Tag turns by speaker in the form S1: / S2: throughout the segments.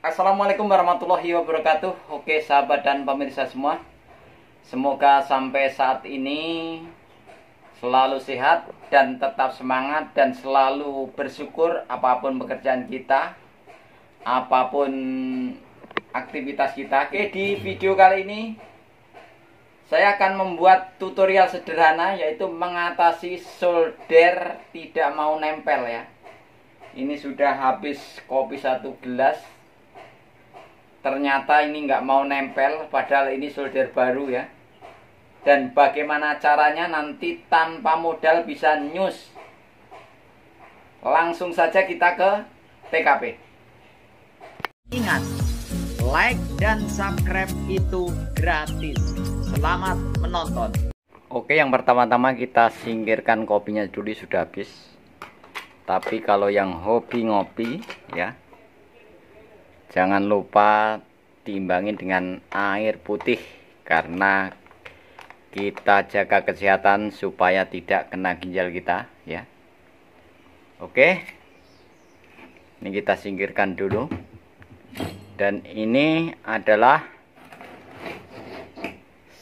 S1: Assalamualaikum warahmatullahi wabarakatuh Oke sahabat dan pemirsa semua Semoga sampai saat ini Selalu sehat dan tetap semangat Dan selalu bersyukur apapun pekerjaan kita Apapun aktivitas kita Oke di video kali ini saya akan membuat tutorial sederhana yaitu mengatasi solder tidak mau nempel ya. Ini sudah habis kopi satu gelas ternyata ini nggak mau nempel padahal ini solder baru ya dan bagaimana caranya nanti tanpa modal bisa nyus. langsung saja kita ke TKP ingat like dan subscribe itu gratis selamat menonton oke yang pertama-tama kita singkirkan kopinya dulu sudah habis tapi kalau yang hobi ngopi ya jangan lupa diimbangin dengan air putih karena kita jaga kesehatan supaya tidak kena ginjal kita ya oke ini kita singkirkan dulu dan ini adalah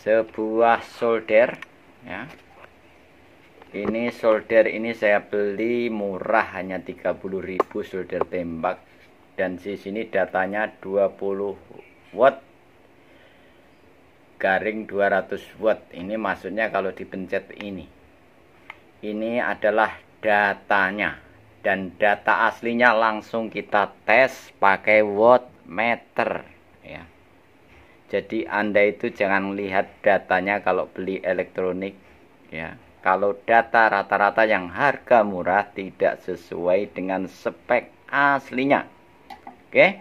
S1: sebuah solder ya ini solder ini saya beli murah hanya 30.000 solder tembak dan di sini datanya 20 watt garing 200 watt ini maksudnya kalau dipencet ini ini adalah datanya dan data aslinya langsung kita tes pakai watt meter ya jadi anda itu jangan lihat datanya kalau beli elektronik ya kalau data rata-rata yang harga murah tidak sesuai dengan spek aslinya Oke.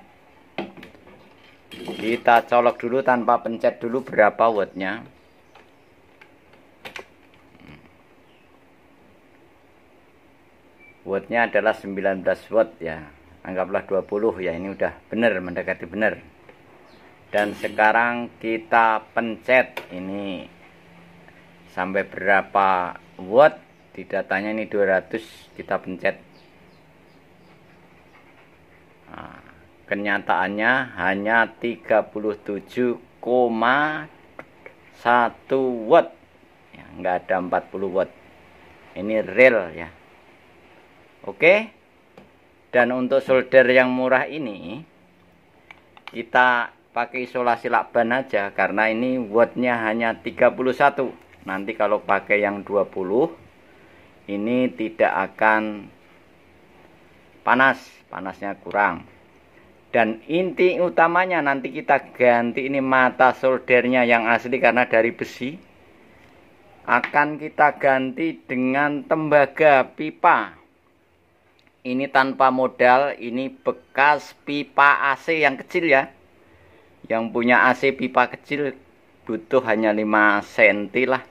S1: Kita colok dulu tanpa pencet dulu berapa wattnya. Wattnya adalah 19 watt ya. Anggaplah 20 ya ini udah benar mendekati benar. Dan sekarang kita pencet ini sampai berapa watt di datanya ini 200 kita pencet nah, kenyataannya hanya 37,1 watt ya, nggak ada 40 watt ini real ya oke dan untuk solder yang murah ini kita pakai isolasi lakban aja karena ini wattnya hanya 31 nanti kalau pakai yang 20 ini tidak akan panas panasnya kurang dan inti utamanya nanti kita ganti ini mata soldernya yang asli karena dari besi akan kita ganti dengan tembaga pipa ini tanpa modal ini bekas pipa AC yang kecil ya yang punya AC pipa kecil butuh hanya 5 cm lah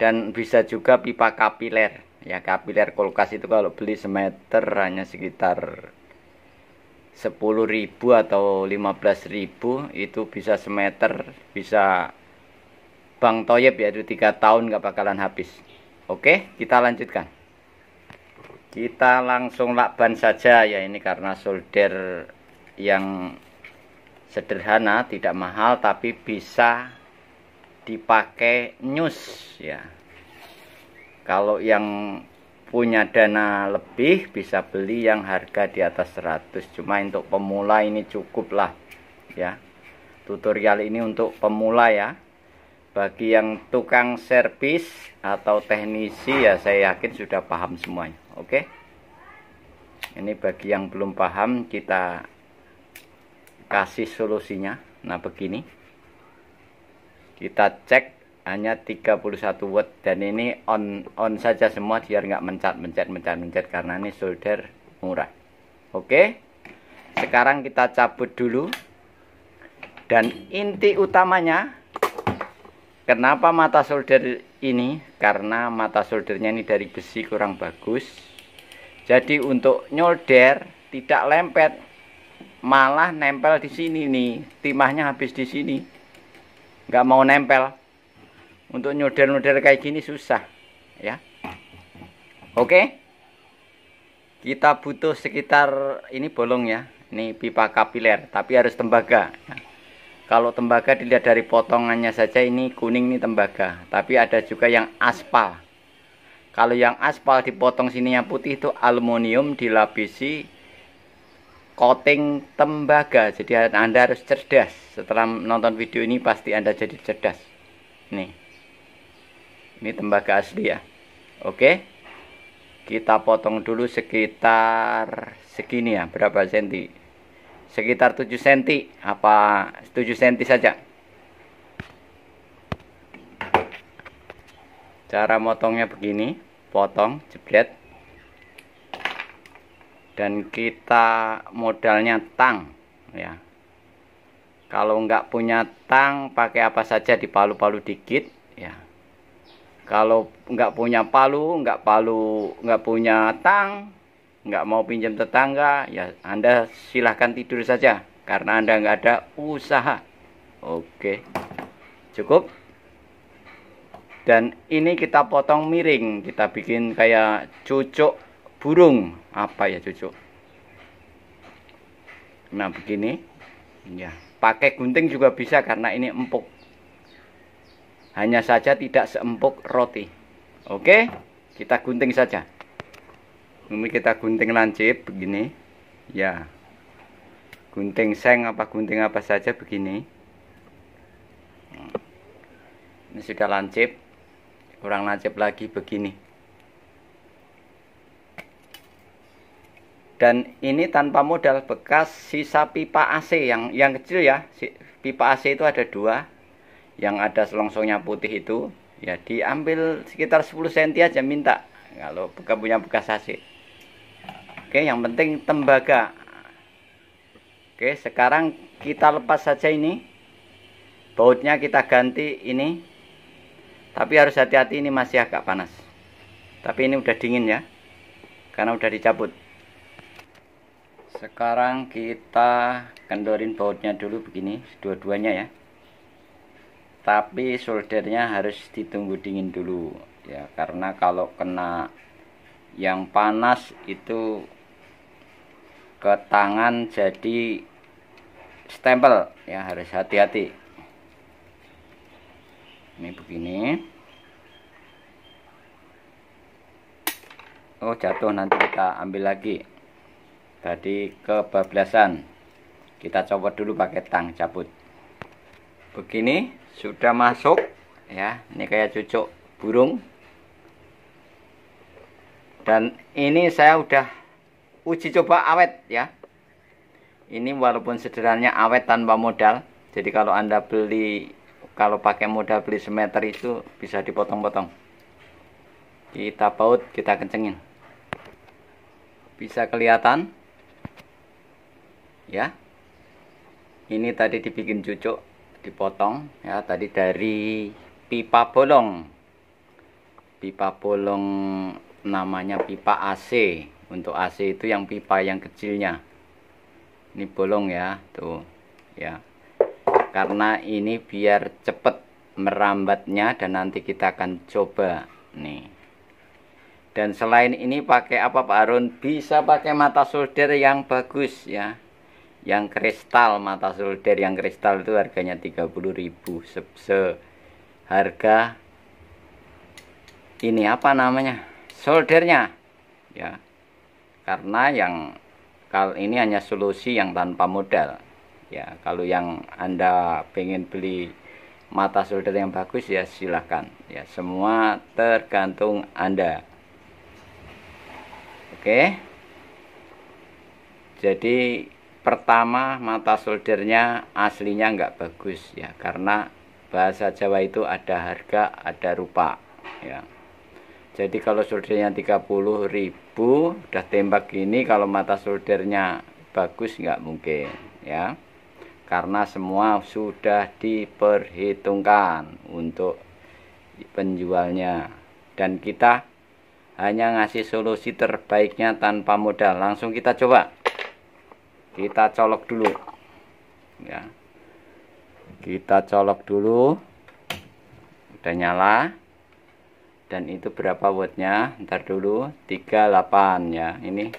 S1: dan bisa juga pipa kapiler ya kapiler kulkas itu kalau beli semeter hanya sekitar sepuluh ribu atau lima belas ribu itu bisa semeter bisa Bang Toyeb yaitu tiga tahun nggak bakalan habis Oke kita lanjutkan kita langsung lakban saja ya ini karena solder yang sederhana tidak mahal tapi bisa dipakai news ya kalau yang punya dana lebih bisa beli yang harga di atas 100 cuma untuk pemula ini cukup lah ya tutorial ini untuk pemula ya bagi yang tukang servis atau teknisi ya saya yakin sudah paham semuanya oke ini bagi yang belum paham kita kasih solusinya nah begini kita cek hanya 31 watt dan ini on on saja semua biar nggak mencat mencet mencet mencet karena ini solder murah oke sekarang kita cabut dulu dan inti utamanya kenapa mata solder ini karena mata soldernya ini dari besi kurang bagus jadi untuk nyolder tidak lempet malah nempel di sini nih timahnya habis di sini nggak mau nempel untuk nyodel-nyodel kayak gini susah ya oke kita butuh sekitar ini bolong ya ini pipa kapiler tapi harus tembaga ya. kalau tembaga dilihat dari potongannya saja ini kuning ini tembaga tapi ada juga yang aspal kalau yang aspal dipotong sininya putih itu aluminium dilapisi coating tembaga jadi anda harus cerdas setelah nonton video ini pasti anda jadi cerdas nih ini tembaga asli ya oke kita potong dulu sekitar segini ya berapa senti sekitar 7 senti apa 7 senti saja cara motongnya begini potong jebret dan kita modalnya tang ya kalau nggak punya tang pakai apa saja dipalu-palu dikit ya kalau nggak punya palu, nggak palu, nggak punya tang, nggak mau pinjam tetangga, ya Anda silahkan tidur saja karena Anda nggak ada usaha. Oke, cukup. Dan ini kita potong miring, kita bikin kayak cucuk burung. Apa ya cucuk? Nah begini, ya pakai gunting juga bisa karena ini empuk. Hanya saja tidak seempuk roti. Oke, kita gunting saja. Ini kita gunting lancip begini. Ya. Gunting seng apa gunting apa saja begini. Ini sudah lancip. Kurang lancip lagi begini. Dan ini tanpa modal bekas sisa pipa AC yang yang kecil ya. Pipa AC itu ada dua, yang ada selongsongnya putih itu ya diambil sekitar 10 cm aja minta kalau bukan punya bekas sasi oke yang penting tembaga oke sekarang kita lepas saja ini bautnya kita ganti ini tapi harus hati-hati ini masih agak panas tapi ini udah dingin ya karena udah dicabut sekarang kita kendorin bautnya dulu begini dua-duanya ya tapi soldernya harus ditunggu dingin dulu ya karena kalau kena yang panas itu ke tangan jadi stempel ya harus hati-hati ini begini oh jatuh nanti kita ambil lagi tadi kebablasan kita coba dulu pakai tang cabut begini sudah masuk ya ini kayak cucuk burung dan ini saya udah uji coba awet ya ini walaupun sederhananya awet tanpa modal jadi kalau anda beli kalau pakai modal beli semeter itu bisa dipotong-potong kita baut kita kencengin bisa kelihatan ya ini tadi dibikin cucuk dipotong ya tadi dari pipa bolong pipa bolong namanya pipa AC untuk AC itu yang pipa yang kecilnya ini bolong ya tuh ya karena ini biar cepet merambatnya dan nanti kita akan coba nih dan selain ini pakai apa Pak Arun bisa pakai mata solder yang bagus ya yang kristal mata solder yang kristal itu harganya 30.000 se, se harga ini apa namanya soldernya ya karena yang kalau ini hanya solusi yang tanpa modal ya kalau yang anda pengen beli mata solder yang bagus ya silahkan ya semua tergantung anda oke jadi pertama mata soldernya aslinya nggak bagus ya karena bahasa Jawa itu ada harga ada rupa ya jadi kalau soldernya 30 ribu udah tembak gini kalau mata soldernya bagus nggak mungkin ya karena semua sudah diperhitungkan untuk penjualnya dan kita hanya ngasih solusi terbaiknya tanpa modal langsung kita coba kita colok dulu ya kita colok dulu udah nyala dan itu berapa wattnya ntar dulu 38 ya ini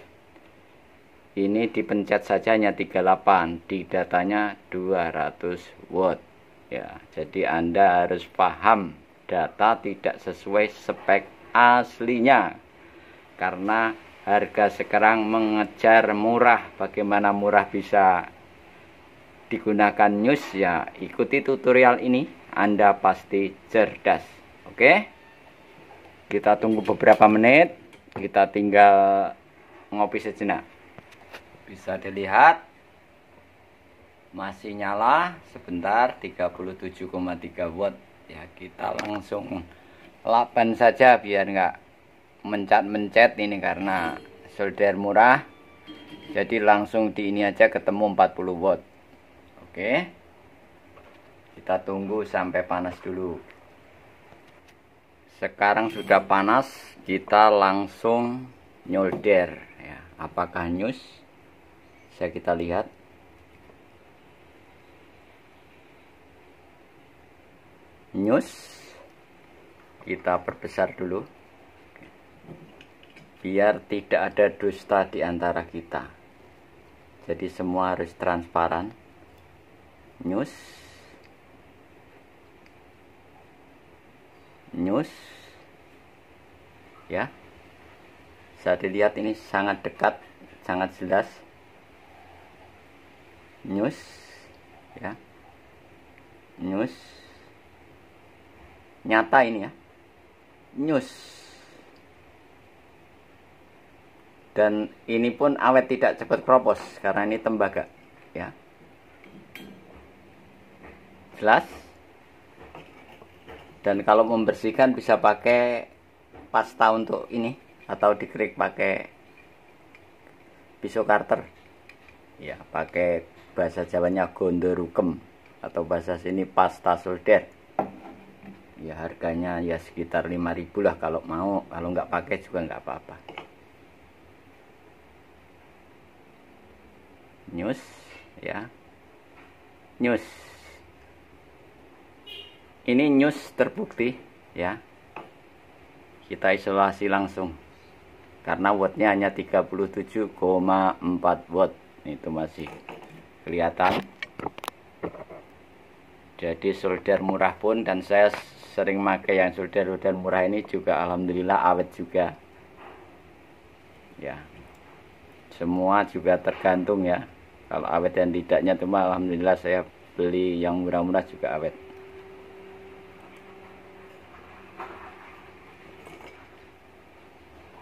S1: ini dipencet saja hanya 38 di datanya 200 watt ya jadi anda harus paham data tidak sesuai spek aslinya karena harga sekarang mengejar murah bagaimana murah bisa digunakan news ya ikuti tutorial ini Anda pasti cerdas oke kita tunggu beberapa menit kita tinggal ngopi sejenak bisa dilihat masih nyala sebentar 37,3 watt ya kita langsung 8 saja biar enggak mencet-mencet ini karena solder murah jadi langsung di ini aja ketemu 40 watt oke kita tunggu sampai panas dulu sekarang sudah panas kita langsung nyolder ya apakah nyus saya kita lihat nyus kita perbesar dulu biar tidak ada dusta di antara kita. Jadi semua harus transparan. News. News. Ya. Saya dilihat ini sangat dekat, sangat jelas. News. Ya. News. Nyata ini ya. News dan ini pun awet tidak cepat propos karena ini tembaga ya jelas dan kalau membersihkan bisa pakai pasta untuk ini atau dikerik pakai pisau karter ya pakai bahasa Jawanya gondorukem atau bahasa sini pasta solder ya harganya ya sekitar 5000 lah kalau mau kalau nggak pakai juga nggak apa-apa news ya news ini news terbukti ya kita isolasi langsung karena wattnya hanya 37,4 watt itu masih kelihatan jadi solder murah pun dan saya sering pakai yang solder-solder murah ini juga alhamdulillah awet juga ya semua juga tergantung ya kalau awet dan tidaknya cuma alhamdulillah saya beli yang murah-murah juga awet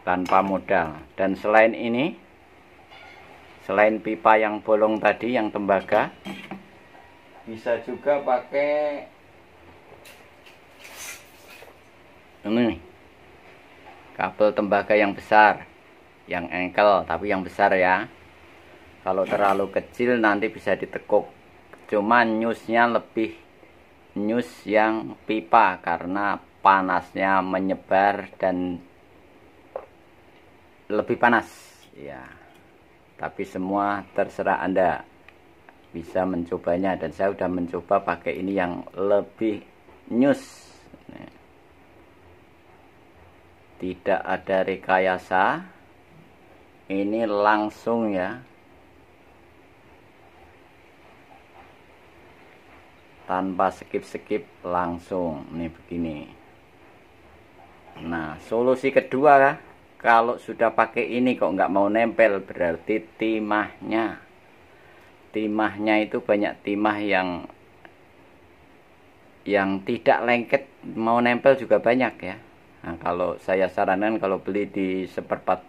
S1: tanpa modal dan selain ini selain pipa yang bolong tadi yang tembaga bisa juga pakai ini kabel tembaga yang besar yang engkel tapi yang besar ya kalau terlalu kecil nanti bisa ditekuk cuman nyusnya lebih nyus yang pipa karena panasnya menyebar dan lebih panas ya tapi semua terserah anda bisa mencobanya dan saya sudah mencoba pakai ini yang lebih nyus tidak ada rekayasa ini langsung ya tanpa skip-skip langsung nih begini nah solusi kedua kalau sudah pakai ini kok nggak mau nempel berarti timahnya timahnya itu banyak timah yang yang tidak lengket mau nempel juga banyak ya nah kalau saya sarankan kalau beli di seperempat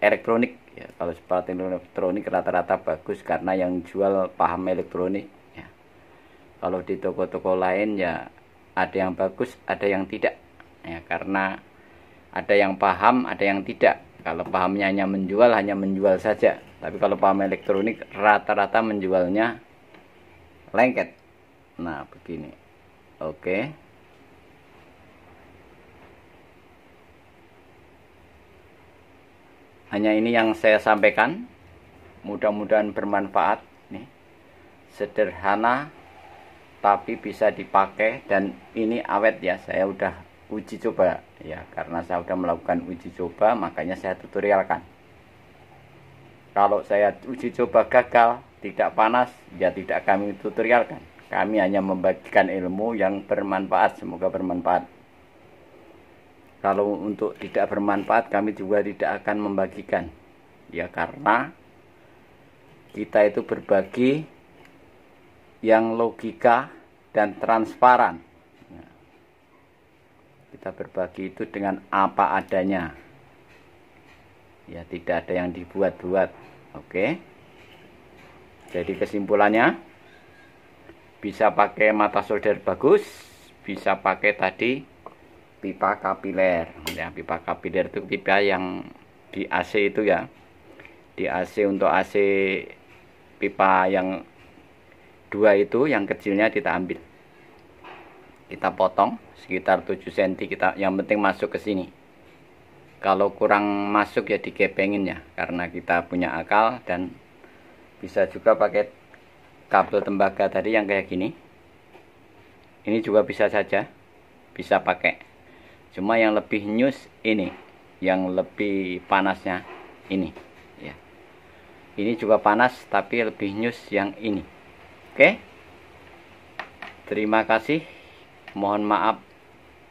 S1: elektronik ya kalau seperempat elektronik rata-rata bagus karena yang jual paham elektronik kalau di toko-toko lain ya ada yang bagus ada yang tidak ya karena ada yang paham ada yang tidak kalau pahamnya hanya menjual hanya menjual saja tapi kalau paham elektronik rata-rata menjualnya lengket nah begini oke hanya ini yang saya sampaikan mudah-mudahan bermanfaat nih sederhana tapi bisa dipakai dan ini awet ya saya udah uji coba ya karena saya udah melakukan uji coba makanya saya tutorialkan kalau saya uji coba gagal tidak panas ya tidak kami tutorialkan kami hanya membagikan ilmu yang bermanfaat semoga bermanfaat kalau untuk tidak bermanfaat kami juga tidak akan membagikan ya karena kita itu berbagi yang logika dan transparan. Ya. Kita berbagi itu dengan apa adanya. Ya, tidak ada yang dibuat-buat. Oke. Jadi kesimpulannya bisa pakai mata solder bagus, bisa pakai tadi pipa kapiler. Ya, pipa kapiler itu pipa yang di AC itu ya. Di AC untuk AC pipa yang dua itu yang kecilnya kita ambil kita potong sekitar 7 cm kita yang penting masuk ke sini kalau kurang masuk ya dikepengin ya karena kita punya akal dan bisa juga pakai kabel tembaga tadi yang kayak gini ini juga bisa saja bisa pakai cuma yang lebih news ini yang lebih panasnya ini ya ini juga panas tapi lebih news yang ini oke terima kasih Mohon maaf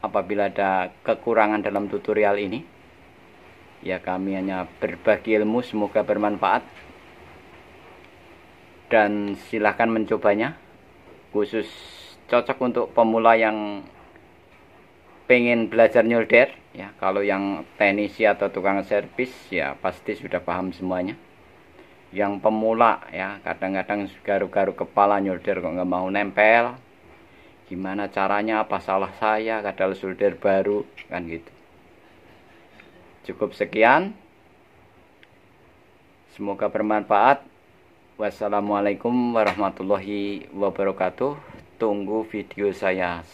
S1: apabila ada kekurangan dalam tutorial ini. Ya kami hanya berbagi ilmu semoga bermanfaat. Dan silahkan mencobanya. Khusus cocok untuk pemula yang pengen belajar nyolder ya kalau yang teknisi atau tukang servis ya pasti sudah paham semuanya yang pemula ya kadang-kadang garu-garu kepala nyolder kok nggak mau nempel gimana caranya apa salah saya kadal solder baru kan gitu cukup sekian semoga bermanfaat wassalamualaikum warahmatullahi wabarakatuh tunggu video saya